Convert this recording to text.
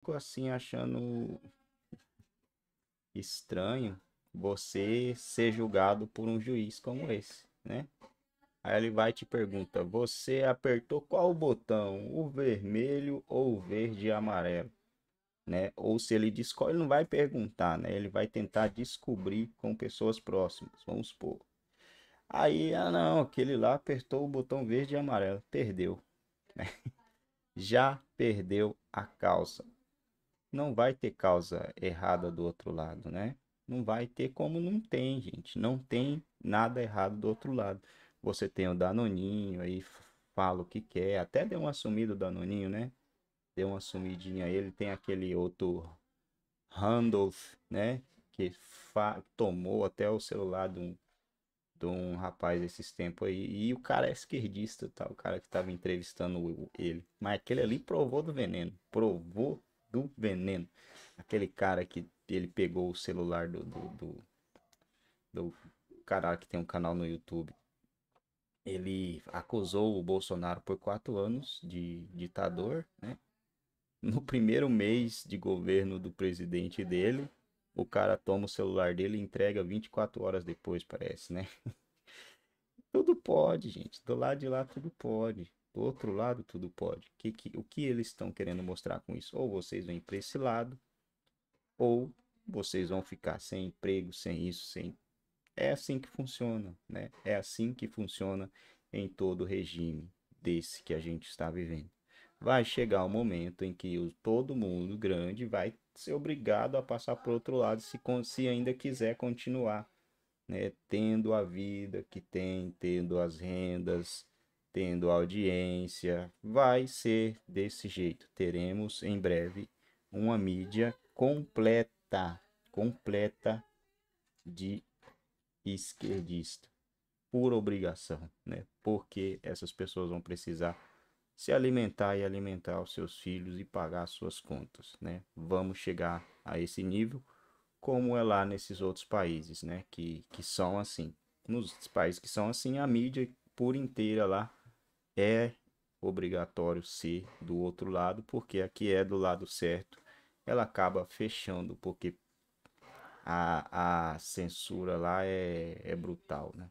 fico assim achando estranho você ser julgado por um juiz como esse, né? Aí ele vai e te pergunta: você apertou qual botão? O vermelho ou o verde e amarelo? Né? Ou se ele descobre, ele não vai perguntar, né? Ele vai tentar descobrir com pessoas próximas, vamos supor. Aí, ah não, aquele lá apertou o botão verde e amarelo, perdeu. Né? Já perdeu a calça não vai ter causa errada do outro lado, né? Não vai ter como não tem, gente. Não tem nada errado do outro lado. Você tem o Danoninho aí, fala o que quer. Até deu uma sumida o Danoninho, né? Deu uma sumidinha ele. Tem aquele outro Randolph, né? Que tomou até o celular de um, de um rapaz esses tempos aí. E o cara é esquerdista, tá? O cara que tava entrevistando ele. Mas aquele ali provou do veneno. Provou do veneno. Aquele cara que ele pegou o celular do, do, do, do cara que tem um canal no YouTube. Ele acusou o Bolsonaro por quatro anos de ditador, né? No primeiro mês de governo do presidente dele, o cara toma o celular dele e entrega 24 horas depois, parece, né? Tudo pode, gente. Do lado de lá, tudo pode. Do outro lado, tudo pode. O que, que, o que eles estão querendo mostrar com isso? Ou vocês vêm para esse lado, ou vocês vão ficar sem emprego, sem isso, sem. É assim que funciona, né? É assim que funciona em todo regime desse que a gente está vivendo. Vai chegar o um momento em que o, todo mundo grande vai ser obrigado a passar para outro lado se, se ainda quiser continuar, né? Tendo a vida que tem, tendo as rendas, tendo audiência, vai ser desse jeito. Teremos em breve uma mídia completa, completa de esquerdista, por obrigação, né? Porque essas pessoas vão precisar se alimentar e alimentar os seus filhos e pagar suas contas, né? Vamos chegar a esse nível como é lá nesses outros países, né? Que, que são assim. Nos países que são assim, a mídia por inteira lá é obrigatório ser do outro lado, porque a que é do lado certo, ela acaba fechando, porque a, a censura lá é, é brutal, né?